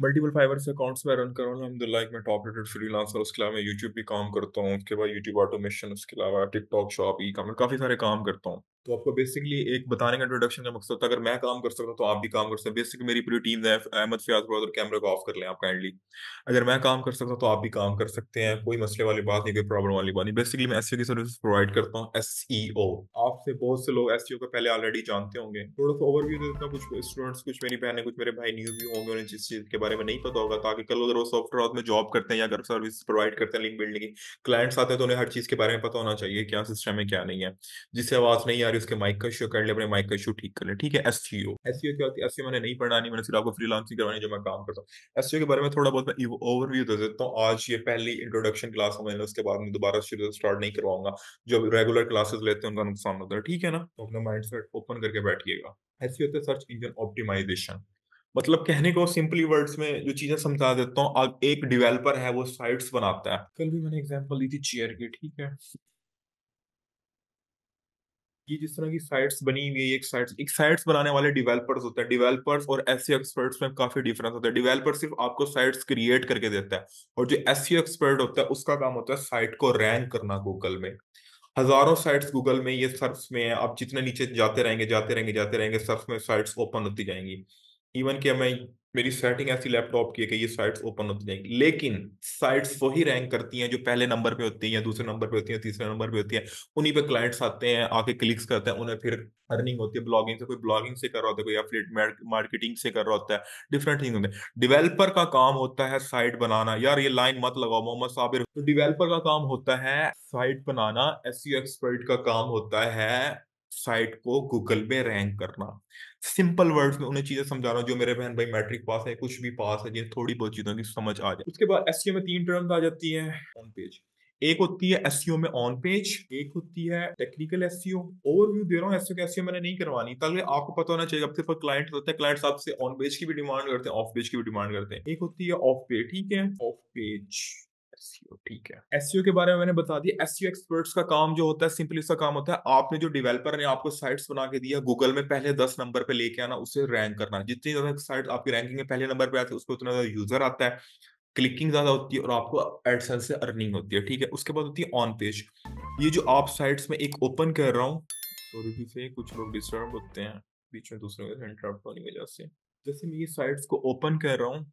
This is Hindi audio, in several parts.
मल्टीपल फाइबर से अकाउंट्स में रन कर रहा हूँ अलहमदिल्ला मैं टॉप रेटेड फ्रीलांसर उसके अलावा मैं यूट्यूब भी काम करता हूँ उसके बाद यूट्यूब ऑटोमेशन उसके अलावा टिकटॉक शॉप ई कॉमर्स काफ़ी सारे काम करता हूँ तो आपको बेसिकली एक बताने का इंट्रोडक्शन का मकसद था अगर मैं काम कर सकता हूँ तो आप भी काम कर सकते हैं मेरी पूरी टीम है अहमद फियाज ब्रदर और कैमरे को ऑफ कर लें आप काइंडली अगर मैं काम कर सकता हूँ तो आप भी काम कर सकते हैं कोई मसले वाली बात नहीं कोई प्रॉब्लम वाली बात नहीं बेसिकली मैं एस e की सर्विस प्रोवाइड करता हूँ एस e आपसे बहुत से लोग एस e का पहले ऑलरेडी जानते होंगे थोड़ा सा ओवरव्यू देता हूँ कुछ स्टूडेंट्स कुछ मेरी बहन कुछ मेरे भाई न्यू भी होंगे उन्हें जिस चीज़ के बारे में नहीं पता होगा ताकि कल अगर वो सॉफ्टवेयर हाउस में जॉब करते हैं या अगर सर्विस प्रोवाइड करते हैं लिंक बिल्डिंग की क्लाइंट्स आते हैं तो उन्हें हर चीज़ के बारे में पता होना चाहिए क्या सिस्टम है क्या नहीं है जिससे आवाज़ नहीं आ रही आगे उसके माइक का शो कर ले अपने माइक का शो ठीक कर ले ठीक है S C O S C ओ क्या होती है एस सी ओ मैंने नहीं पढ़ा नहीं मैंने सिर्फ आपको फ्री लांसिंग करवानी जो मैं काम करता हूँ एस सी ओ के बारे में थोड़ा बहुत मैं ओवरव्यू दे देता हूँ आज ये पहली इंट्रोडक्शन क्लास हमारे उसके बाद में दोबारा स्टार्ट नहीं करवाऊंगा जो रेगुलर क्लासेस लेते हैं उनका नुकसान होता है ठीक है ना तो अपना माइंड सेट ओपन करके बैठिएगा एस ऐसी होता है सर्च इंजन ऑप्टिमाइजेशन मतलब कहने को सिंपली वर्ड्स में जो चीजें समझा देता हूँ एक डेवलपर है वो साइट्स बनाता है कल भी मैंने एग्जांपल दी थी चेयर की ठीक है ये जिस तरह की साइट्स बनी हुई है एक साइट्स एक साइट्स बनाने वाले डेवलपर्स होते हैं डेवलपर्स और एस एक्सपर्ट्स e में काफी डिफरेंस होता है डेवलपर सिर्फ आपको साइट्स क्रिएट करके देता है और जो एस एक्सपर्ट e होता है उसका काम होता है साइट को रैंक करना गूगल में हजारों साइट्स गूगल में ये सर्च में है आप जितने नीचे जाते रहेंगे जाते रहेंगे जाते रहेंगे सर्च में साइट्स ओपन होती जाएंगी इवन कि मैं मेरी सेटिंग ऐसी लैपटॉप की है कि ये साइट्स ओपन होती जाएंगी लेकिन साइट्स वही रैंक करती हैं जो पहले नंबर पे होती हैं या दूसरे नंबर पे होती हैं तीसरे नंबर पे होती हैं उन्हीं पे क्लाइंट्स आते हैं आके क्लिक्स करते हैं उन्हें फिर अर्निंग होती है ब्लॉगिंग से कोई ब्लॉगिंग से कर रहा होता है कोई अपलेट मार्केटिंग से कर रहा होता है डिफरेंट थिंग होते हैं डिवेल्पर का काम होता है साइट बनाना यार ये लाइन मत लगाओ मोहम्मद साबिर तो का काम होता है साइट बनाना एस एक्सपर्ट का काम होता है साइट को गूगल में रैंक करना सिंपल वर्ड्स में उन्हें चीजें समझाना जो मेरे बहन भाई मैट्रिक पास है कुछ भी पास है जिन्हें थोड़ी बहुत चीजों की समझ आ जाए उसके बाद एस e में तीन टर्म्स आ जाती है ऑन पेज एक होती है एस e में ऑन पेज एक होती है टेक्निकल एस ओवरव्यू दे रहा हूँ एस के एस मैंने नहीं करवानी ताकि आपको पता होना चाहिए जब से क्लाइंट होते हैं क्लाइंट आपसे ऑन पेज की भी डिमांड करते हैं ऑफ पेज की भी डिमांड करते हैं एक होती है ऑफ पेज ठीक है ऑफ पेज E ठीक है एस e के बारे में मैंने बता दिया एस एक्सपर्ट्स e का काम जो होता है सिंपली उसका काम होता है आपने जो डेवलपर ने आपको साइट्स बना के दिया गूगल में पहले दस नंबर पे लेके आना उसे रैंक करना जितनी ज्यादा साइट आपकी रैंकिंग में पहले नंबर पे आती है उसको उतना ज्यादा यूजर आता है क्लिकिंग ज्यादा होती है और आपको एडसेंस से अर्निंग होती है ठीक है उसके बाद होती है ऑन पेज ये जो आप साइट्स में एक ओपन कर रहा हूँ सॉरी से कुछ लोग डिस्टर्ब होते हैं बीच में दूसरे होने की वजह से जैसे मैं ये साइट्स को ओपन कर रहा हूँ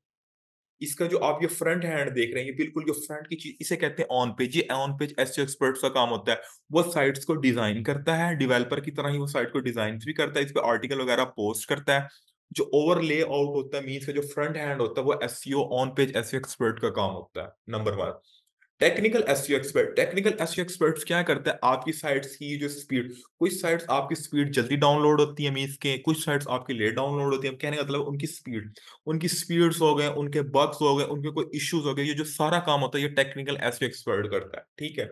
इसका जो आप ये फ्रंट हैंड देख रहे हैं ये बिल्कुल जो फ्रंट की चीज इसे कहते हैं ऑन पेज ये ऑन पेज एस एक्सपर्ट्स का काम होता है वो साइट्स को डिजाइन करता है डिवेलपर की तरह ही वो साइट को डिजाइन भी करता है इस पर आर्टिकल वगैरह पोस्ट करता है जो ओवर ले आउट होता है मीन का जो फ्रंट हैंड होता है वो S on page S expert का काम होता है number one technical S expert technical S experts क्या करते हैं आपकी साइट्स की जो स्पीड कुछ साइट्स आपकी स्पीड जल्दी डाउनलोड होती है मीन्स के कुछ साइट्स आपकी लेट डाउनलोड होती है कहने का मतलब उनकी स्पीड उनकी स्पीड्स हो गए उनके बग्स हो गए उनके कोई इश्यूज हो गए ये जो सारा काम होता है ये टेक्निकल एस एक्सपर्ट करता है ठीक है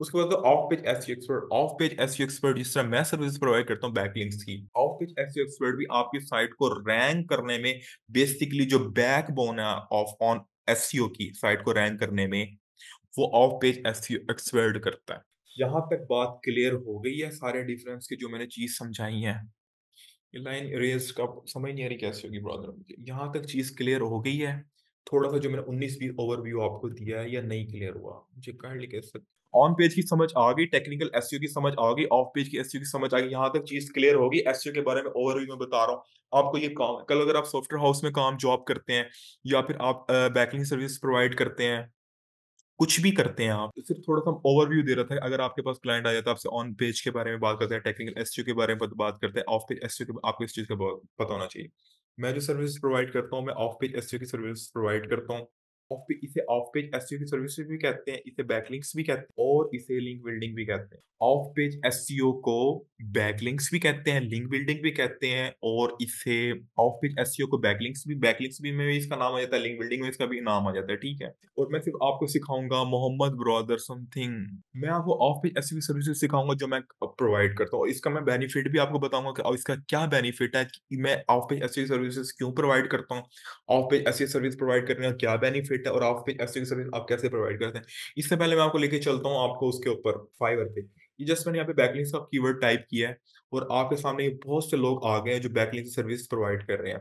उसके बाद off page S expert off page S expert जिस तरह मैं सर्विस प्रोवाइड करता हूँ बैकलिंक्स की ऑफ पेज एस एक्सपर्ट भी आपकी साइट को रैंक करने में बेसिकली जो बैकबोन है ऑफ ऑन एस की साइट को रैंक करने में वो ऑफ पेज एस एक्सपर्ड करता है यहाँ तक बात क्लियर हो गई है सारे डिफरेंस की जो मैंने चीज समझाई है लाइन इरेज का समझ नहीं आ रही कैसे होगी ब्रदर मुझे यहाँ तक चीज क्लियर हो गई है थोड़ा सा जो मैंने उन्नीस बीस ओवरव्यू आपको दिया है या नहीं क्लियर हुआ मुझे काइंडली कह सकते ऑन पेज की समझ आ गई टेक्निकल एस की समझ आ गई ऑफ पेज की एस की समझ आ गई यहाँ तक चीज क्लियर होगी एस के बारे में ओवरव्यू में बता रहा हूँ आपको ये काम कल अगर आप सॉफ्टवेयर हाउस में काम जॉब करते हैं या फिर आप बैकिंग सर्विस प्रोवाइड करते हैं कुछ भी करते हैं आप सिर्फ थोड़ा सा ओवरव्यू दे रहा था अगर आपके पास क्लाइंट आ जाता है आपसे ऑन पेज के बारे में बात करते हैं टेक्निकल एस के बारे में बात करते हैं ऑफ पेज एस के आपको इस चीज़ का पता होना चाहिए मैं जो सर्विस प्रोवाइड करता हूँ मैं ऑफ पेज एस की सर्विस प्रोवाइड करता हूँ ऑफ इसे ऑफ पेज एस की सर्विस भी कहते हैं इसे बैकलिंक्स भी कहते हैं और इसे लिंक बिल्डिंग भी कहते हैं ऑफ पेज एस को बैकलिंक्स भी कहते हैं लिंक बिल्डिंग भी कहते हैं और इसे ऑफ पेज एस को बैकलिंक्स भी बैकलिंक्स भी में भी इसका नाम आ जाता है लिंक बिल्डिंग में इसका भी नाम आ जाता है ठीक है और मैं सिर्फ आपको सिखाऊंगा मोहम्मद ब्रदर समथिंग मैं आपको ऑफ पेज एस की सर्विस सिखाऊंगा जो मैं प्रोवाइड करता हूँ और इसका मैं बेनिफिट भी आपको बताऊंगा कि इसका क्या बेनिफिट है कि मैं ऑफ पेज एस सर्विसेज क्यों प्रोवाइड करता हूँ off page S service provide करने का क्या बेनिफिट फिट है और आप एस सर्विस आप कैसे प्रोवाइड करते हैं इससे पहले मैं आपको लेके चलता हूँ आपको उसके ऊपर फाइवर पे ये जस्ट मैंने यहाँ पे बैकलिंग का की टाइप किया है और आपके सामने बहुत से लोग आ गए हैं जो बैकलिंग सर्विस प्रोवाइड कर रहे हैं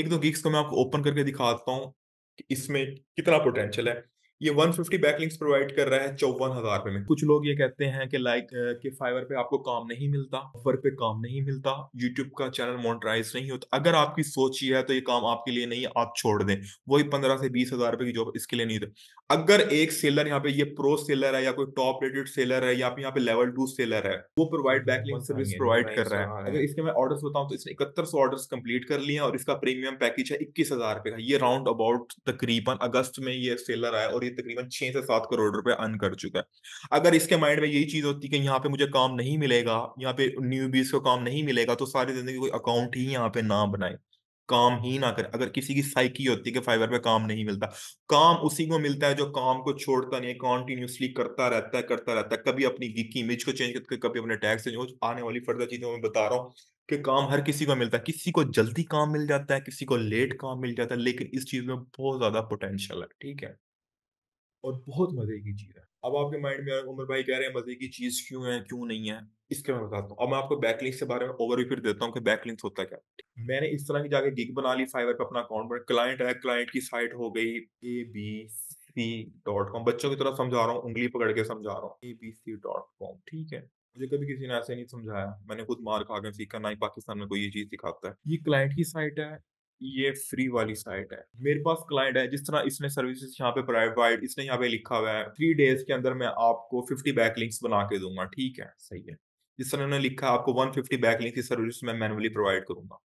एक दो गिग्स को मैं आपको ओपन करके दिखाता हूँ कि इसमें कितना पोटेंशियल है ये 150 बैकलिंग्स प्रोवाइड कर रहा है चौवन हजार रुपए में कुछ लोग ये कहते हैं कि लाइक कि फाइवर पे आपको काम नहीं मिलता ऑफर पे काम नहीं मिलता यूट्यूब का चैनल मोनिटराइज नहीं होता अगर आपकी सोच ये है तो ये काम आपके लिए नहीं है आप छोड़ दें वही पंद्रह से बीस हजार रुपए की जॉब इसके लिए नहीं दे अगर एक सेलर यहाँ पे ये प्रो सेलर है या कोई टॉप रेटेड सेलर है या यहाँ पे लेवल टू सेलर है वो प्रोवाइड बैकलिंग सर्विस प्रोवाइड कर रहा है अगर इसके मैं ऑर्डर बताऊँ तो इसने इकहत्तर सौ ऑर्डर कम्प्लीट कर लिए और इसका प्रीमियम पैकेज है इक्कीस हजार रुपए का ये राउंड अबाउट तकरीबन अगस्त में ये सेलर आया और अभी तकरीबन छह से सात करोड़ रुपए अर्न कर चुका है अगर इसके माइंड में यही चीज होती कि यहाँ पे मुझे काम नहीं मिलेगा यहाँ पे न्यू बीज को काम नहीं मिलेगा तो सारी जिंदगी कोई अकाउंट ही यहाँ पे ना बनाए काम ही ना करे अगर किसी की साइकी होती है कि फाइबर पे काम नहीं मिलता काम उसी को मिलता है जो काम को छोड़ता नहीं है कॉन्टिन्यूसली करता रहता है करता रहता है कभी अपनी गिक की इमेज को चेंज करके कभी अपने टैग से आने वाली फर्दर चीजें मैं बता रहा हूँ कि काम हर किसी को मिलता है किसी को जल्दी काम मिल जाता है किसी को लेट काम मिल जाता है लेकिन इस चीज में बहुत ज्यादा पोटेंशियल है ठीक है और बहुत मजे की चीज़ है अब आपके माइंड में उमर भाई कह रहे हैं मजे की चीज़ क्यों है क्यों नहीं है इसके मैं बताता हूँ अब मैं आपको बैकलिंग के बारे में ओवर फिर देता हूँ कि बैकलिंग होता क्या मैंने इस तरह की जाके गिग बना ली फाइवर पर अपना अकाउंट बना क्लाइंट है क्लाइंट की साइट हो गई A B C dot com बच्चों की तरफ समझा रहा हूँ उंगली पकड़ के समझा रहा हूँ A B C dot com ठीक है मुझे कभी किसी ने ऐसे नहीं समझाया मैंने खुद मार खा के सीखा ना ही पाकिस्तान में कोई ये चीज सिखाता है ये क्लाइंट की साइट है ये फ्री वाली साइट है मेरे पास क्लाइंट है जिस तरह इसने सर्विसेज यहाँ पे प्रोवाइड इसने यहाँ पे लिखा हुआ है थ्री डेज के अंदर मैं आपको फिफ्टी बैक लिंक्स बना के दूंगा ठीक है सही है जिस तरह उन्होंने लिखा आपको one fifty back link service मैं मैनुअली प्रोवाइड करूंगा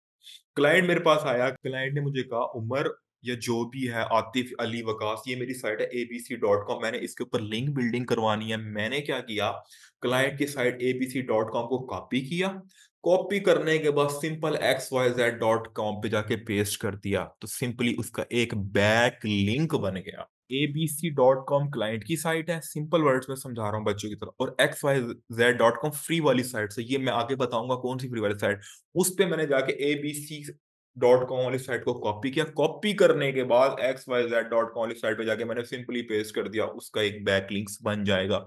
क्लाइंट मेरे पास आया क्लाइंट ने मुझे कहा उमर या जो भी है आतिफ अली वकास ये मेरी साइट है A B C dot com मैंने इसके ऊपर लिंक बिल्डिंग करवानी है मैंने क्या किया क्लाइंट की site A B C dot com को कॉपी किया कॉपी करने के बाद simple X Y Z dot com पे जाके पेस्ट कर दिया तो सिंपली उसका एक बैक लिंक बन गया A B C dot com client की साइट है सिंपल वर्ड्स में समझा रहा हूँ बच्चों की तरफ और X Y Z dot com free वाली साइट से ये मैं आगे बताऊंगा कौन सी फ्री वाली साइट उस पर मैंने जाके A B C dot com वाली साइट को कॉपी किया कॉपी करने के बाद X Y Z dot com वाली साइट पे जाके मैंने सिंपली पेस्ट कर दिया उसका एक बैक लिंक्स बन जाएगा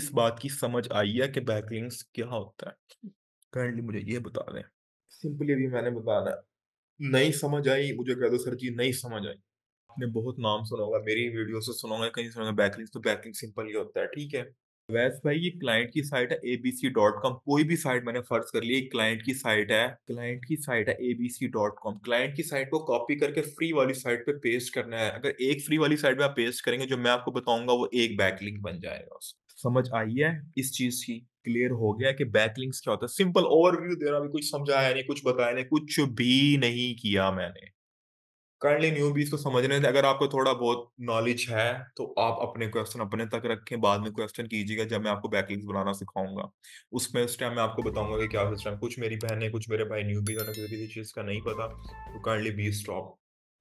इस बात की समझ आई है कि बैकलिंक्स क्या होता है काइंडली मुझे ये बता दें सिंपली अभी मैंने बताना नहीं समझ आई मुझे कह दो सर जी नहीं समझ आई आपने बहुत नाम सुना होगा मेरी वीडियो से सुना होगा कहीं सुना बैकलिंग तो बैकलिंग सिंपल ही होता है ठीक है वैस भाई ये क्लाइंट की साइट है एबीसी डॉट कॉम कोई भी साइट मैंने फर्ज कर ली क्लाइंट की साइट है क्लाइंट की साइट है एबीसी डॉट कॉम क्लाइंट की साइट को कॉपी करके फ्री वाली साइट पे पेस्ट करना है अगर एक फ्री वाली साइट पे आप पेस्ट करेंगे जो मैं आपको बताऊंगा वो एक बैकलिंक बन जाएगा समझ आई है इस चीज की क्लियर हो गया कि बैकलिंक्स क्या होता है सिंपल ओवरव्यू दे रहा कुछ समझाया नहीं कुछ बताया नहीं कुछ भी नहीं किया मैंने करंटली न्यू बीज को समझने अगर आपको थोड़ा बहुत नॉलेज है तो आप अपने क्वेश्चन अपने तक रखें बाद में क्वेश्चन कीजिएगा जब मैं आपको बैकलिंग्स बनाना सिखाऊंगा उसमें उस टाइम मैं आपको बताऊंगा कि क्या उस टाइम कुछ मेरी बहन है कुछ मेरे भाई न्यू बीज उन्हें किसी चीज़ का नहीं पता तो करंटली बीज स्टॉप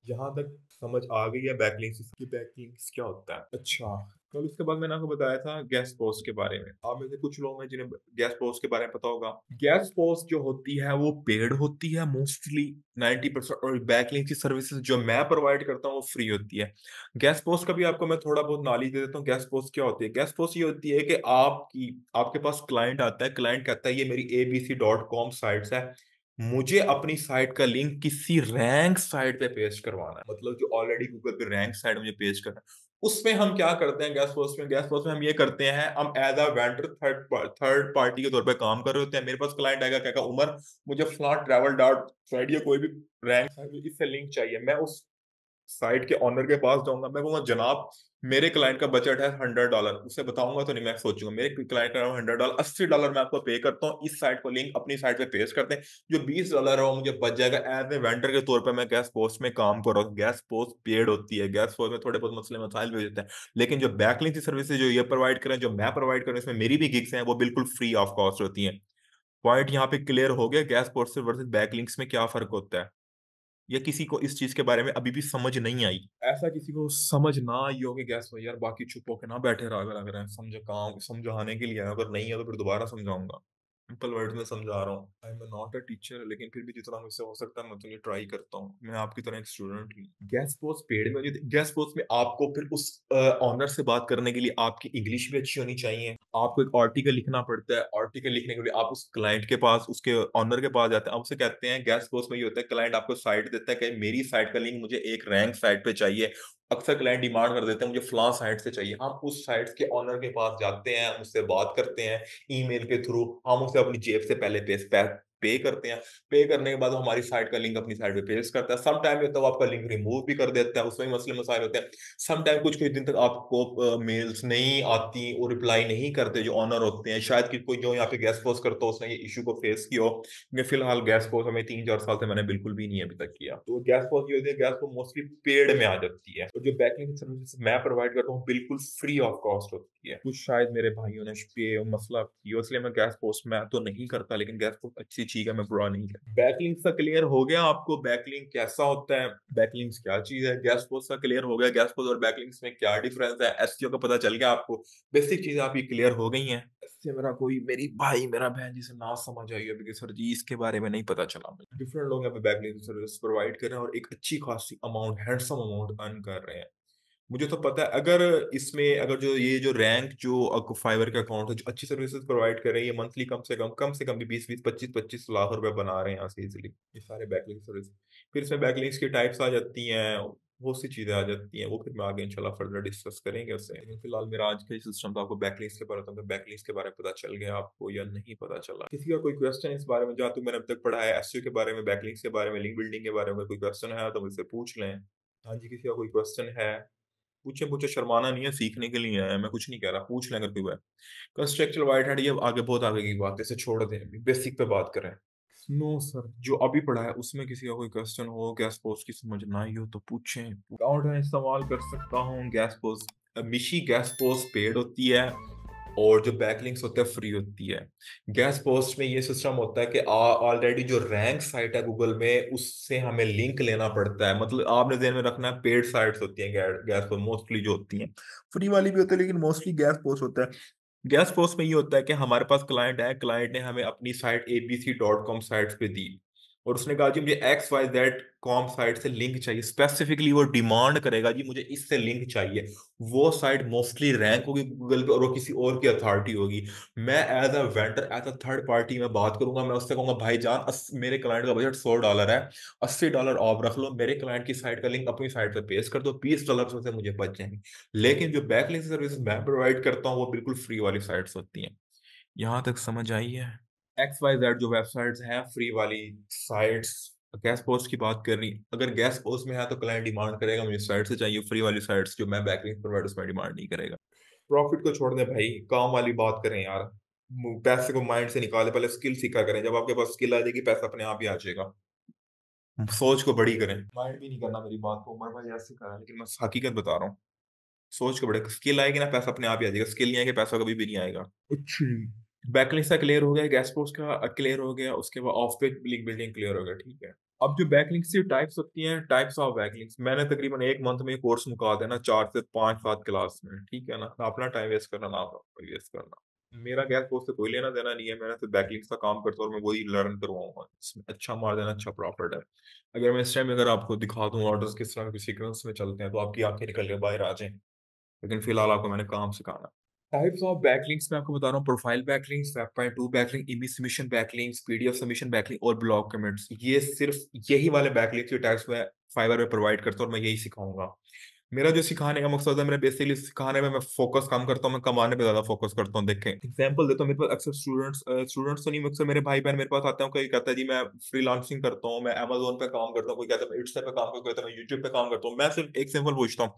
यहाँ तक समझ आ गई है बैकलिंग्स की बैकलिंग्स क्या होता है अच्छा कल उसके बाद मैंने आपको बताया था गैस पोस्ट के बारे में आप में से कुछ लोग हैं जिन्हें गैस पोस्ट के बारे में पता होगा गैस पोस्ट जो होती है वो पेड होती है मोस्टली 90 परसेंट और बैकलिंग की सर्विसेज जो मैं प्रोवाइड करता हूँ वो फ्री होती है गैस पोस्ट का भी आपको मैं थोड़ा बहुत नॉलेज दे देता हूँ गैस पोस्ट क्या होती है गैस पोस्ट ये होती है कि आपकी आपके पास क्लाइंट आता है क्लाइंट कहता है ये मेरी A B C dot com site है मुझे अपनी साइट का लिंक किसी रैंक साइट पे पेस्ट करवाना है मतलब जो ऑलरेडी गूगल पे रैंक साइट मुझे पेस्ट करना है उसमें हम क्या करते हैं गैस फोर्स में गैस फोर्स में हम ये करते हैं हम as a vendor third third party के तौर पर काम कर रहे होते हैं मेरे पास क्लाइंट आएगा कहेगा उमर मुझे फ्लॉट ट्रेवल डॉट फ्राइड या कोई भी रैंक इससे लिंक चाहिए मैं उस साइट के ऑनर के पास जाऊंगा मैं कहूँगा जनाब मेरे क्लाइंट का बजट है हंड्रेड डॉलर उसे बताऊंगा तो नहीं मैं सोचूंगा मेरे क्लाइंट का हंड्रेड डॉलर अस्सी डॉलर मैं आपको पे करता हूँ इस साइट को लिंक अपनी साइट पे पेश करते हैं जो बीस डॉलर है वो मुझे बच जाएगा एज ए वेंडर के तौर पर मैं गैस पोस्ट में काम कर रहा हूँ गैस पोस्ट पेड होती है गैस पोस्ट में थोड़े बहुत मसले मसाइल भी होते हैं लेकिन जो बैकलिंग की सर्विस जो ये प्रोवाइड करें जो मैं प्रोवाइड करूँ इसमें मेरी भी गिग्स हैं वो बिल्कुल फ्री ऑफ कॉस्ट होती है पॉइंट यहाँ पे क्लियर हो गया गैस पोस्ट वर्सेज बैकलिंक्स में क्या फर्क होता है या किसी को इस चीज के बारे में अभी भी समझ नहीं आई ऐसा किसी को समझ ना आई हो कि गैस भाई यार बाकी चुप होके ना बैठे रहा अगर अगर समझ काम समझाने के लिए अगर नहीं है तो फिर दोबारा समझाऊंगा सिंपल वर्ड में समझा रहा हूँ I am not a teacher लेकिन फिर भी जितना मुझसे हो सकता है मैं उतनी ट्राई करता हूँ मैं आपकी तरह एक स्टूडेंट हूँ गैस पोस्ट पेड में गैस पोस्ट में आपको फिर उस ऑनर से बात करने के लिए आपकी इंग्लिश भी अच्छी होनी चाहिए आपको एक आर्टिकल लिखना पड़ता है आर्टिकल लिखने के लिए आप उस क्लाइंट के पास उसके ऑनर के पास जाते हैं आप उसे कहते हैं गैस पोस्ट में ये होता है क्लाइंट आपको साइट देता है कि मेरी साइट का लिंक मुझे एक रैंक साइट पे चाहिए अक्सर क्लाइंट डिमांड कर देते हैं मुझे फलां साइट से चाहिए हम उस साइट के ऑनर के पास जाते हैं उससे बात करते हैं ईमेल के थ्रू हम उसे अपनी जेब से पहले पैसे पे करते हैं पे करने के बाद हमारी साइट का लिंक अपनी साइट पे पेस्ट करता है सम टाइम होता है आपका लिंक रिमूव भी कर देता है उसमें भी मसले मसाले होते हैं सम टाइम कुछ कुछ दिन तक आपको मेल्स नहीं आती और रिप्लाई नहीं करते जो ऑनर होते हैं शायद कि कोई जो यहाँ पे गैस पोस्ट करता हो उसने ये इशू को फेस किया हो क्योंकि फिलहाल गैस पोस्ट हमें तीन चार साल से मैंने बिल्कुल भी नहीं अभी तक किया तो गैस पोस्ट की होती गैस पोस्ट मोस्टली पेड में आ जाती है और जो बैकिंग सर्विस मैं प्रोवाइड करता हूँ बिल्कुल फ्री ऑफ कॉस्ट होती है कुछ शायद मेरे भाइयों ने मसला किया इसलिए मैं गैस पोस्ट मैं तो नहीं करता लेकिन गैस पोस्ट अच्छी चीज है मैं पूरा नहीं किया बैकलिंक्स का क्लियर हो गया आपको बैकलिंग कैसा होता है बैकलिंग क्या चीज है गैस पोस्ट का क्लियर हो गया गैस पोस्ट और बैकलिंग में क्या डिफरेंस है एस का पता चल गया आपको बेसिक चीजें आपकी क्लियर हो गई है मेरा कोई मेरी भाई मेरा बहन जिसे ना समझ आई है सर जी इसके बारे में नहीं पता चला डिफरेंट लोग यहाँ पे सर्विस प्रोवाइड कर रहे हैं और एक अच्छी खासी अमाउंट हैंडसम अमाउंट अर्न कर रहे हैं मुझे तो पता है अगर इसमें अगर जो ये जो रैंक जो फाइवर का अकाउंट है जो अच्छी सर्विसेज प्रोवाइड कर रहे हैं ये मंथली कम से कम कम से कम भी बीस बीस पच्चीस पच्चीस लाख रुपए बना रहे हैं यहाँ से इजिली ये सारे बैकलिंग सर्विस फिर इसमें बैकलिंग्स की टाइप्स आ जाती हैं बहुत सी चीज़ें आ जाती हैं वो फिर मैं आगे इंशाल्लाह फर्दर डिस्कस करेंगे उससे फिलहाल मेरा आज का सिस्टम तो आपको बैकलिंग्स के बारे में बैकलिंग्स तो के बारे में पता चल गया आपको या नहीं पता चला किसी का कोई क्वेश्चन इस बारे में जहाँ तक मैंने अब तक पढ़ा है एस के बारे में बैकलिंग्स के बारे में लिंक बिल्डिंग के बारे में कोई क्वेश्चन है तो मुझसे पूछ लें हाँ जी किसी का कोई क्वेश्चन है पूछे पूछे शर्माना नहीं है सीखने के लिए आया मैं कुछ नहीं कह रहा पूछ लें अगर कोई कंस्ट्रक्चर वाइट हेड ये आगे बहुत आगे की बात है इसे छोड़ दें अभी बेसिक पे बात करें नो no, सर जो अभी पढ़ा है उसमें किसी का कोई क्वेश्चन हो गैस पोस्ट की समझ ना ही हो तो पूछें इस्तेमाल कर सकता हूँ गैस पोस्ट मिशी गैस पोस्ट पेड होती है और जो बैकलिंक्स होते हैं फ्री होती है गैस पोस्ट में ये सिस्टम होता है कि ऑलरेडी जो रैंक साइट है गूगल में उससे हमें लिंक लेना पड़ता है मतलब आपने ध्यान में रखना है पेड साइट्स होती हैं गैस पोस्ट मोस्टली जो होती हैं फ्री वाली भी होती है लेकिन मोस्टली गैस पोस्ट होता है गैस पोस्ट में ये होता है कि हमारे पास क्लाइंट है क्लाइंट ने हमें अपनी site C dot com sites पे दी और उसने कहा जी मुझे X Y Z com site से लिंक चाहिए स्पेसिफिकली वो डिमांड करेगा जी मुझे इससे लिंक चाहिए वो साइट मोस्टली रैंक होगी गूगल पे और वो किसी और की अथॉरिटी होगी मैं as a vendor as a third party में बात करूंगा मैं उससे कहूंगा भाई जान अस, मेरे क्लाइंट का बजट सौ डॉलर है अस्सी डॉलर आप रख लो मेरे क्लाइंट की साइट का लिंक अपनी साइट पर पेश कर दो बीस डॉलर से मुझे बच जाएंगे लेकिन जो बैकलिंग सर्विस मैं प्रोवाइड करता हूँ वो बिल्कुल फ्री वाली साइट्स होती हैं यहाँ तक समझ आई है एक्स वाई जेड जो वेबसाइट्स हैं फ्री वाली साइट्स गैस पोस्ट की बात करनी अगर गैस पोस्ट में है तो क्लाइंट डिमांड करेगा मुझे साइट से चाहिए फ्री वाली साइट्स जो मैं बैकिंग प्रोवाइड उसमें डिमांड नहीं करेगा प्रॉफिट को छोड़ दें भाई काम वाली बात करें यार पैसे को माइंड से निकाले पहले स्किल सीखा करें जब आपके पास स्किल आ जाएगी पैसा अपने आप ही आ जाएगा हम्म। सोच को बड़ी करें माइंड भी नहीं करना मेरी बात को उमर भाई ऐसे करा लेकिन मैं हकीकत बता रहा हूँ सोच को बड़े स्किल आएगी ना पैसा अपने आप ही आ जाएगा स्किल नहीं आएगा पैसा कभी भी नहीं आएगा बैकलिंग का क्लियर हो गया पोस्ट का क्लियर हो गया उसके बाद off page link building clear हो गया ठीक है अब जो बैकलिंक्स की टाइप्स होती हैं टाइप्स ऑफ बैकलिंक्स मैंने तकरीबन एक मंथ में कोर्स मुका देना चार से पाँच सात क्लास में ठीक है ना ना अपना टाइम वेस्ट करना ना अपना वेस्ट करना मेरा गैस पोस्ट से कोई लेना देना नहीं है मैंने तो बैकलिंक्स का काम करता हूँ और मैं वही लर्न करवाऊंगा इसमें अच्छा देना अच्छा प्रॉफिट है अगर मैं इस टाइम अगर आपको दिखा दूँ ऑर्डर किस तरह के सीक्वेंस में चलते हैं तो आपकी आंखें निकल के बाहर आ जाए लेकिन फिलहाल आपको मैंने काम सिखाना टाइप्स ऑफ बैकलिंग्स मैं आपको बता रहा हूँ profile backlinks web point two backlink image submission backlink PDF submission backlink और ब्लॉग कमेंट्स ये सिर्फ यही वाले बैकलिंग्स जो टाइप्स में फाइबर में प्रोवाइड करता हूँ और मैं यही सिखाऊंगा मेरा जो सिखाने का मकसद है मेरा बेसिकली सिखाने में मैं फोकस काम करता हूँ मैं कमाने पे ज्यादा फोकस करता हूँ देखें एग्जाम्पल देता हूँ मेरे पास अक्सर स्टूडेंट्स स्टूडेंट्स तो नहीं अक्सर मेरे भाई बहन मेरे पास आते हैं कोई कहता है जी मैं फ्री लांसिंग करता हूँ मैं अमेजोन पे काम करता हूँ कोई कहता है मैं इट्सर पे काम करता हूँ मैं यूट्यूब पे काम करता हूँ मैं सिर्फ एक सिंपल पूछता हूँ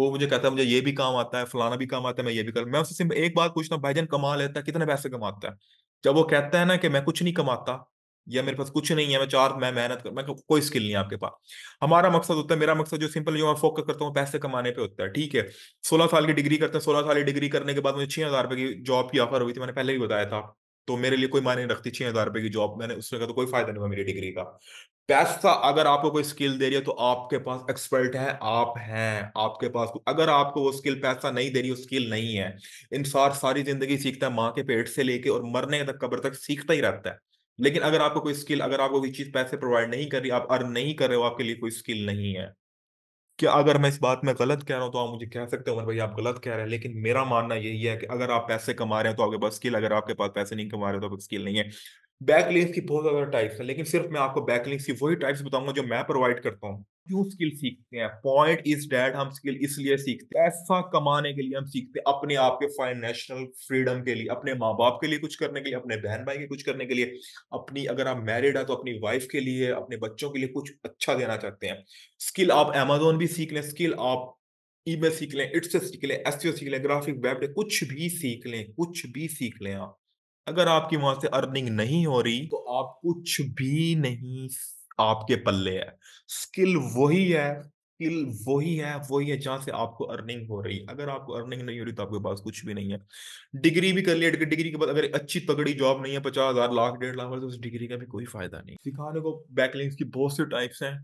वो मुझे कहता है मुझे ये भी काम आता है फलाना भी काम आता है मैं ये भी करता मैं उससे सिर्फ एक बात पूछता हूँ भाई जन कमा लेता है कितने पैसे कमाता है जब वो कहता है ना कि मैं कुछ नहीं कमाता या मेरे पास कुछ नहीं है मैं चार मैं मेहनत कर मैं कोई स्किल नहीं है आपके पास हमारा मकसद होता है मेरा मकसद जो सिंपल जो मैं फोकस करता हूँ पैसे कमाने पे होता है ठीक है सोलह साल की डिग्री करते हैं सोलह साल की डिग्री करने के बाद मुझे छह हजार रुपए की जॉब की ऑफर हुई थी मैंने पहले भी बताया था तो मेरे लिए कोई मायने रखती छह हजार रुपए की जॉब मैंने उसमें कहा तो कोई फायदा नहीं हुआ मेरी डिग्री का पैसा अगर आपको कोई स्किल दे रही है तो आपके पास एक्सपर्ट है आप हैं आपके पास अगर आपको वो स्किल पैसा नहीं दे रही वो स्किल नहीं है इंसान सारी जिंदगी सीखता है माँ के पेट से लेके और मरने तक कब्र तक सीखता ही रहता है लेकिन अगर आपको कोई स्किल अगर आपको कोई चीज पैसे प्रोवाइड नहीं कर रही आप अर्न नहीं कर रहे हो आपके लिए कोई स्किल नहीं है क्या अगर मैं इस बात में गलत कह रहा हूँ तो आप मुझे कह सकते हो भाई आप गलत कह रहे हैं लेकिन मेरा मानना यही है कि अगर आप पैसे कमा रहे हैं तो आपके पास स्किल अगर आपके पास पैसे नहीं कमा रहे हो तो आपको स्किल नहीं है बैकलिंक्स की बहुत ज़्यादा टाइप्स हैं लेकिन सिर्फ मैं आपको बैकलिंक्स की वही टाइप्स बताऊंगा जो मैं प्रोवाइड करता हूँ क्यों स्किल सीखते हैं पॉइंट इज डैट हम स्किल इसलिए सीखते हैं पैसा कमाने के लिए हम सीखते हैं अपने आप के फाइनेंशियल फ्रीडम के लिए अपने माँ बाप के लिए कुछ करने के लिए अपने बहन भाई के कुछ करने के लिए अपनी अगर आप मैरिड है तो अपनी वाइफ के लिए अपने बच्चों के लिए कुछ अच्छा देना चाहते हैं स्किल आप एमेजोन भी सीख लें स्किल आप ई मेल सीख लें इट्स सीख लें एस सीख लें ग्राफिक वेब कुछ भी सीख लें कुछ भी सीख लें आप अगर आपकी वहां से अर्निंग नहीं हो रही तो आप कुछ भी नहीं आपके पल्ले है स्किल वही है स्किल वही है वही है जहां से आपको अर्निंग हो रही है अगर आपको अर्निंग नहीं हो रही तो आपके पास कुछ भी नहीं है डिग्री भी कर लिया डिग्री के बाद अगर अच्छी तगड़ी जॉब नहीं है पचास हजार लाख डेढ़ लाख तो उस डिग्री का भी कोई फायदा नहीं सिखाने को बैकलिंग्स की बहुत सी टाइप्स हैं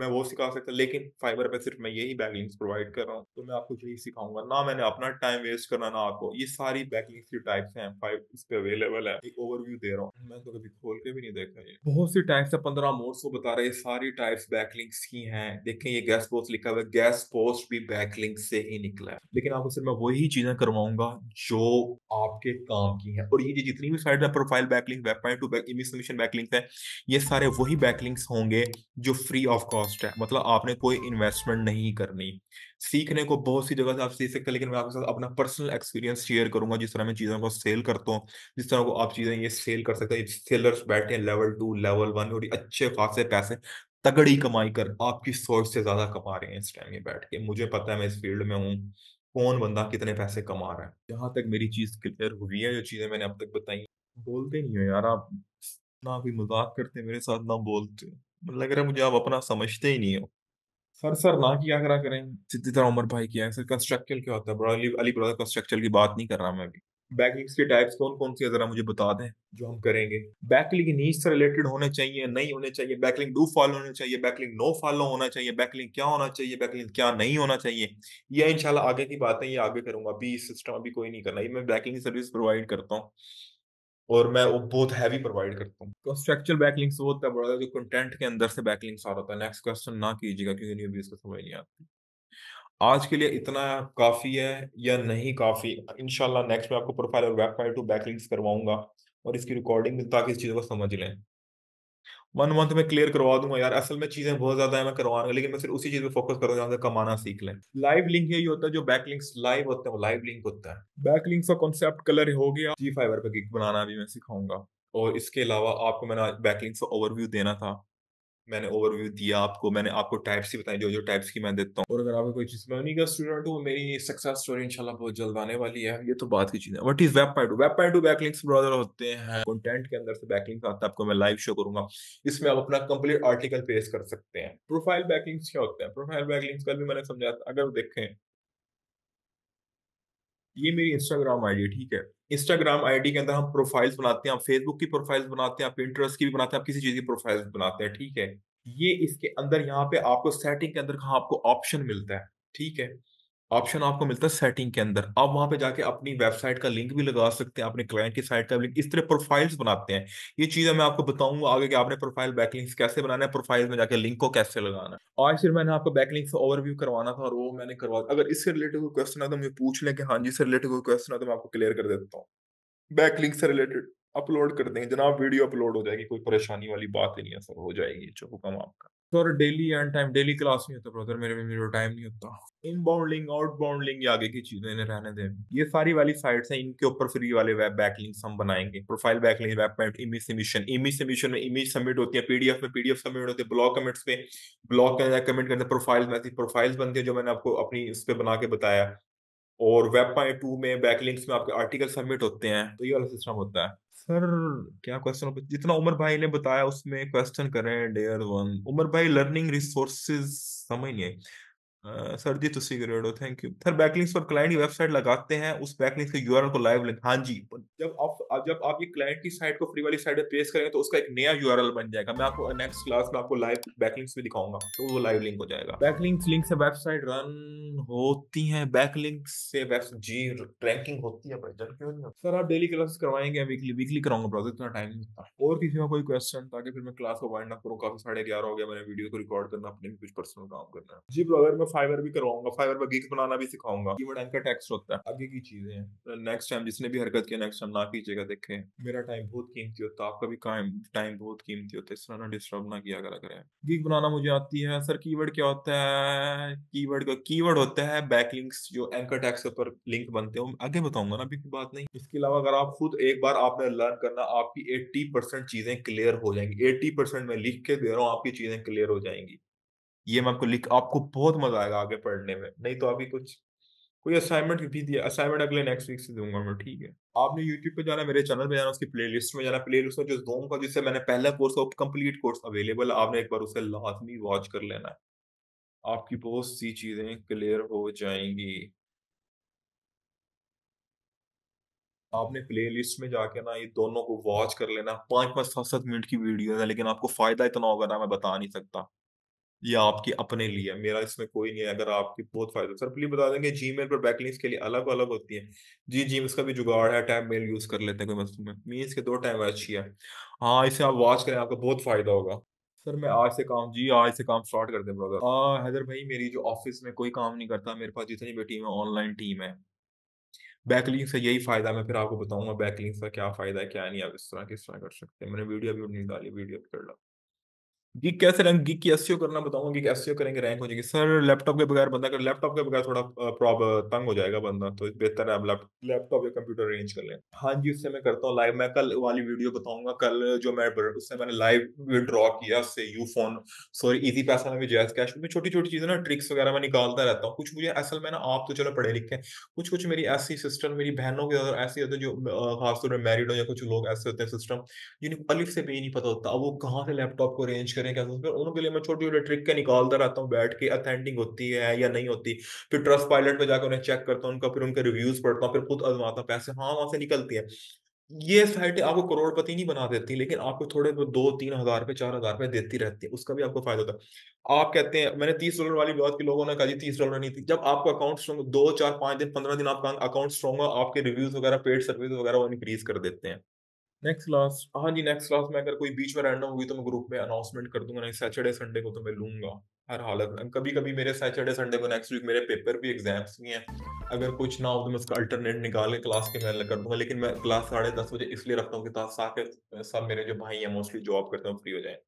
मैं वो सिखा सकता लेकिन फाइबर पे सिर्फ मैं यही बैकलिंग्स प्रोवाइड कर रहा हूँ तो मैं आपको यही सिखाऊंगा ना मैंने अपना टाइम वेस्ट करना ना आपको ये सारी बैकलिंग्स की टाइप्स हैं फाइव इस पे अवेलेबल है एक ओवरव्यू दे रहा हूँ मैं तो कभी खोल के भी नहीं देखा ये बहुत सी टाइप्स है पंद्रह मोड्स को बता रहे सारी टाइप्स बैकलिंग्स की है देखें ये गैस पोस्ट लिखा हुआ है गैस पोस्ट भी बैकलिंग से ही निकला है लेकिन आपको सिर्फ मैं वही चीजें करवाऊंगा जो आपके काम की है और ये जितनी भी site profile backlink web point two back इमिशन बैकलिंग्स है ये सारे वही बैकलिंग्स होंगे जो फ्री ऑफ कॉस्ट कॉस्ट है मतलब आपने कोई इन्वेस्टमेंट नहीं करनी सीखने को बहुत सी जगह से आप सीख सकते हैं लेकिन मैं आपके साथ अपना पर्सनल एक्सपीरियंस शेयर करूंगा जिस तरह मैं चीज़ों को सेल करता हूँ जिस तरह को आप चीज़ें ये सेल कर सकते हैं सेलर्स बैठे हैं लेवल टू लेवल वन और अच्छे खासे पैसे तगड़ी कमाई कर आपकी सोच से ज़्यादा कमा रहे हैं इस टाइम में बैठ के मुझे पता है मैं इस फील्ड में हूँ कौन बंदा कितने पैसे कमा रहा है जहां तक मेरी चीज़ क्लियर हुई है जो चीज़ें मैंने अब तक बताई बोलते नहीं हो यार आप ना कोई मजाक करते मेरे साथ ना बोलते लग रहा है मुझे आप अपना समझते ही नहीं हो सर सर ना किया करा करें जितनी तरह उमर भाई किया सर कंस्ट्रक्चर क्या होता है अली अली ब्रदर कंस्ट्रक्चर की बात नहीं कर रहा मैं अभी बैकलिंग के टाइप्स कौन कौन सी जरा मुझे बता दें जो हम करेंगे बैकलिंग नीच से रिलेटेड होने चाहिए नहीं होने चाहिए बैकलिंग डू फॉलो होने चाहिए बैकलिंग नो फॉलो होना चाहिए बैकलिंग क्या होना चाहिए बैकलिंग क्या नहीं होना चाहिए यह इंशाल्लाह आगे की बातें ये आगे करूंगा अभी सिस्टम अभी कोई नहीं करना ये मैं बैकलिंग सर्विस प्रोवाइड करता हूँ और मैं वो बहुत हैवी प्रोवाइड करता हूँ तो स्ट्रक्चर बैकलिंग्स वो होता है जो कंटेंट के अंदर से बैकलिंग्स आ रहा था नेक्स्ट क्वेश्चन ना कीजिएगा क्योंकि न्यू बीज को समझ नहीं आती आज के लिए इतना काफ़ी है या नहीं काफ़ी इनशाला नेक्स्ट में आपको प्रोफाइल और वेबसाइट टू बैकलिंग्स करवाऊंगा और इसकी रिकॉर्डिंग ताकि इस चीज़ को समझ लें वन मंथ में क्लियर करवा दूंगा यार असल में चीजें बहुत ज्यादा है मैं करवाऊंगा लेकिन मैं फिर उसी चीज पे फोकस करूंगा जहां से कमाना सीख लें लाइव लिंक यही होता है जो बैक लिंक्स लाइव होते हैं वो लाइव लिंक होता है बैक लिंक का कॉन्सेप्ट कलर हो गया जी फाइवर पर गिग बनाना भी मैं सिखाऊंगा और इसके अलावा आपको मैंने बैक लिंक का ओवरव्यू देना था मैंने ओवरव्यू दिया आपको मैंने आपको टाइप्स ही बताई जो जो टाइप्स की मैं देता हूँ और अगर आपको कोई जिसमानी का स्टूडेंट हो मेरी सक्सेस स्टोरी इंशाल्लाह बहुत जल्द आने वाली है ये तो बात की चीज़ है what is web pad web pad two backlinks browser होते हैं कंटेंट के अंदर से बैकलिंक आता है आपको मैं लाइव शो करूंगा इसमें आप अपना कंप्लीट आर्टिकल पेश कर सकते हैं प्रोफाइल बैकलिंग्स क्या होते हैं प्रोफाइल बैकलिंग्स कल भी मैंने समझाया अगर देखें ये मेरी इंस्टाग्राम आईडी ठीक है इंस्टाग्राम आईडी के अंदर हम प्रोफाइल्स बनाते हैं आप फेसबुक की प्रोफाइल्स बनाते हैं आप इंटरेस्ट की भी बनाते हैं आप किसी चीज की प्रोफाइल्स बनाते हैं ठीक है ये इसके अंदर यहाँ पे आपको सेटिंग के अंदर कहा आपको ऑप्शन मिलता है ठीक है ऑप्शन आपको मिलता है सेटिंग के अंदर आप वहां पे जाके अपनी वेबसाइट का लिंक भी लगा सकते हैं अपने क्लाइंट की साइट का लिंक इस तरह प्रोफाइल्स बनाते हैं ये चीज मैं आपको बताऊंगा आगे कि आपने प्रोफाइल बैकलिंक्स कैसे बनाना है प्रोफाइल में जाके लिंक को कैसे लगाना है आज फिर मैंने आपको से ओवरव्यू करवाना था और वो मैंने करवा अगर इससे रिलेटेड कोई क्वेश्चन है तो मुझे पूछ लें कि हाँ जी इससे रिलेटेड कोई क्वेश्चन है तो मैं आपको क्लियर कर देता हूँ बैकलिंक से रिलेटेड अपलोड कर देंगे जनाब वीडियो अपलोड हो जाएगी कोई परेशानी वाली बात ही नहीं है सर हो जाएगी जो हुक्म आपका sir daily and time daily class नहीं होता ब्रदर मेरे में मेरा टाइम नहीं होता इन बाउंडिंग आउट बाउंडिंग या आगे की चीजें इन्हें रहने दें ये सारी वाली साइट्स हैं इनके ऊपर फ्री वाले वेब बैकलिंक्स हम बनाएंगे profile backlink web point image submission image submission में इमेज सबमिट होती है पीडीएफ में पीडीएफ सबमिट होते हैं ब्लॉग कमेंट्स पे ब्लॉग के अंदर कमेंट करते हैं प्रोफाइल में प्रोफाइल्स बनती है जो मैंने आपको अपनी उस पर बना के बताया और वेब पॉइंट टू में बैकलिंक्स में आपके आर्टिकल सबमिट होते हैं तो ये वाला सिस्टम होता है सर क्या क्वेश्चन जितना उमर भाई ने बताया उसमें क्वेश्चन करें डेयर वन उमर भाई लर्निंग रिसोर्सेज समझ नहीं आई सर जी ग्रेड हो थैंक यू सर बैकलिंक्स पर क्लाइंट की वेबसाइट लगाते हैं उस बैकलिंक्स के यूआरएल को लाइव लिंक हाँ जी जब आप जब आप ये क्लाइंट की साइट को फ्री वाली साइट पे पेस्ट करेंगे तो उसका एक नया यूआरएल बन जाएगा मैं आपको नेक्स्ट क्लास में आपको लाइव बैकलिंक्स भी दिखाऊंगा तो वो लाइव लिंक हो जाएगा बैकलिंक्स लिंक से वेबसाइट रन होती है बैकलिंक से वेब जी रैंकिंग होती है भाई क्यों नहीं सर आप डेली क्लासेस करवाएंगे वीकली वीकली कराऊंगा प्रोजेक्ट इतना टाइम नहीं और किसी का कोई क्वेश्चन ताकि फिर मैं क्लास को वाइंड अप करूं काफी साढ़े ग्यारह हो गया मैंने वीडियो को रिकॉर्ड करना अपने भी कुछ पर्सनल काम करना जी ब्रदर मैं फाइबर भी करवाऊंगा फाइबर पर गिग बनाना भी सिखाऊंगा कीवर्ड एंकर टेक्स्ट होता है आगे की चीजें हैं नेक्स्ट टाइम जिसने भी हरकत किया नेक्स्ट टाइम ना कीजिएगा देखे मेरा टाइम बहुत कीमती होता है आपका भी टाइम बहुत कीमती होता है इस तरह ना डिस्टर्ब ना किया करा करें गिग बनाना मुझे आती है सर की क्या होता है कीवर्ड का कीवर्ड होता है बैकलिंक्स जो एंकर टैक्स के ऊपर लिंक बनते हैं आगे बताऊंगा ना अभी बात नहीं इसके अलावा अगर आप खुद एक बार आपने लर्न करना आपकी 80 परसेंट चीजें क्लियर हो जाएंगी 80 परसेंट मैं लिख के दे रहा हूँ आपकी चीजें क्लियर हो जाएंगी ये मैं आपको लिख आपको बहुत मजा आएगा आगे पढ़ने में नहीं तो अभी कुछ कोई असाइनमेंट भी दिया असाइनमेंट अगले नेक्स्ट वीक से दूंगा मैं ठीक है आपने यूट्यूब पे जाना मेरे चैनल पे जाना उसकी प्ले में जाना लिस्ट में जो जोम का जिससे मैंने पहला कोर्स कंप्लीट कोर्स अवेलेबल आपने एक बार उसे लाजमी वॉच कर लेना है आपकी बहुत सी चीजें क्लियर हो जाएंगी आपने प्ले लिस्ट में जाके ना ये दोनों को वॉच कर लेना पांच पांच सात सात मिनट की वीडियो है लेकिन आपको फायदा इतना होगा ना मैं बता नहीं सकता ये आपकी अपने लिए मेरा इसमें कोई नहीं है अगर आपके बहुत फायदा सर प्लीज बता देंगे जी मेल पर बैकलिंग्स के लिए अलग अलग होती है जी जी का भी जुगाड़ है टैब मेल यूज कर लेते हैं कोई मसल में मीन के दो टाइम अच्छी है हाँ इसे आप वॉच करें आपका बहुत फायदा होगा सर मैं आज से काम जी आज से काम स्टार्ट कर दें ब्रदर हाँ, हैदर भाई मेरी जो ऑफिस में कोई काम नहीं करता मेरे पास जितनी भी टीम है ऑनलाइन टीम है बैकलिंग से यही फायदा मैं फिर आपको बताऊंगा बैकलिंग का क्या फायदा है क्या नहीं आप इस तरह किस तरह कर सकते हैं मैंने वीडियो भी नहीं डाली वीडियो भी कर ला जी कैसे रैंक गिग की एसईओ करना बताऊंगा कि एसईओ e करेंगे रैंक हो जाएगी सर लैपटॉप के बगैर बंदा कर लैपटॉप के बगैर थोड़ा प्रॉब तंग हो जाएगा बंदा तो बेहतर है आप लैपटॉप या कंप्यूटर अरेंज कर लें हाँ जी उससे मैं करता हूँ लाइव मैं कल वाली वीडियो बताऊंगा कल जो मैं उससे मैंने लाइव विड्रॉ किया उससे यू फोन सॉरी इजी पैसा में जैस कैश में छोटी छोटी चीजें ना ट्रिक्स वगैरह मैं निकालता रहता हूँ कुछ मुझे असल में ना आप तो चलो पढ़े लिखे कुछ कुछ मेरी ऐसी सिस्टम मेरी बहनों के ऐसे होते हैं जो खासतौर पर मैरिड हो या कुछ लोग ऐसे होते हैं सिस्टम जिन्हें अलिफ से भी नहीं पता होता वो कहाँ से लैपटॉप को अरेंज करें रहे हैं क्या फिर उनके लिए मैं छोटी छोटी ट्रिक के निकालता रहता हूँ बैठ के अथेंटिक होती है या नहीं होती फिर ट्रस्ट पायलट में जाकर उन्हें चेक करता हूँ उनका फिर उनके रिव्यूज पढ़ता हूँ फिर खुद अजमाता हूँ पैसे हाँ वहां से निकलती है ये सोसाइटी आपको करोड़पति नहीं बना देती लेकिन आपको थोड़े बहुत दो तीन हजार रुपये चार हजार रुपये देती रहती है उसका भी आपको फायदा होता है आप कहते हैं मैंने तीस डॉलर वाली बात की लोगों ने कहा तीस डॉलर नहीं थी जब आपका अकाउंट स्ट्रॉन्ग दो चार पांच दिन पंद्रह दिन आपका अकाउंट स्ट्रॉन्ग आपके रिव्यूज वगैरह पेड सर्विस वगैरह वो इंक्रीज कर देते हैं नेक्स्ट लास्ट हाँ जी नेक्स्ट लास्ट में अगर कोई बीच में रैंडम होगी तो मैं ग्रुप में अनाउंसमेंट कर दूंगा नहीं सैटरडे संडे को तो मैं लूंगा हर हालत में कभी कभी मेरे सैटरडे संडे को नेक्स्ट वीक मेरे पेपर भी एग्जाम्स भी हैं अगर कुछ ना हो तो मैं उसका अल्टरनेट निकाल के क्लास के मैं कर दूंगा लेकिन मैं क्लास साढ़े दस बजे इसलिए रखता हूँ कि सब मेरे जो भाई हैं मोस्टली जॉब करते हैं फ्री हो जाए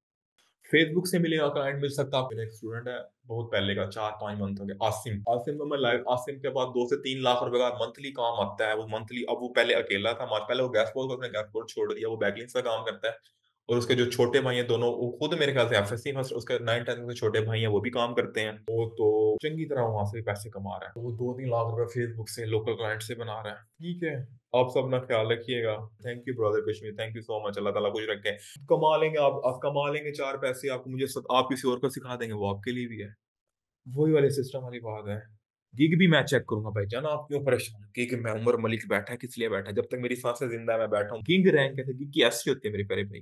फेसबुक से मिलेगा क्लाइंट मिल सकता है एक स्टूडेंट है बहुत पहले का चार पाँच मंथ हो गया आसिम आसिम को मैं लाइव आसिम के बाद दो से तीन लाख रुपए का मंथली काम आता है वो मंथली अब वो पहले अकेला था मार्च पहले वो गैस बोर्ड गैस बोर्ड छोड़ दिया वो बैकलिंग का काम करता है और उसके जो छोटे भाई हैं दोनों वो खुद मेरे ख्याल से एफ एस सी फर्स्ट उसके नाइन टेंथ के छोटे भाई हैं वो भी काम करते हैं वो तो चंगी तरह वहां से पैसे कमा रहा है वो दो तीन लाख रुपए फेसबुक से लोकल क्लाइंट से बना रहा है ठीक है आप सब अपना ख्याल रखिएगा thank you brother Kashmir thank you so much अल्लाह ताला कुछ रखे कमा लेंगे आप आप कमा लेंगे चार पैसे आपको मुझे आप किसी और को सिखा देंगे वो आपके लिए भी है वही वाले सिस्टम वाली बात है गिग भी मैं चेक करूंगा भाई जाना आप क्यों परेशान गिग मैं उमर मलिक बैठा है किस लिए बैठा है जब तक मेरी सांसें जिंदा है मैं बैठा हूँ किंग रैंक कैसे गिग की ऐसी होती है मेरे प्यारे भाई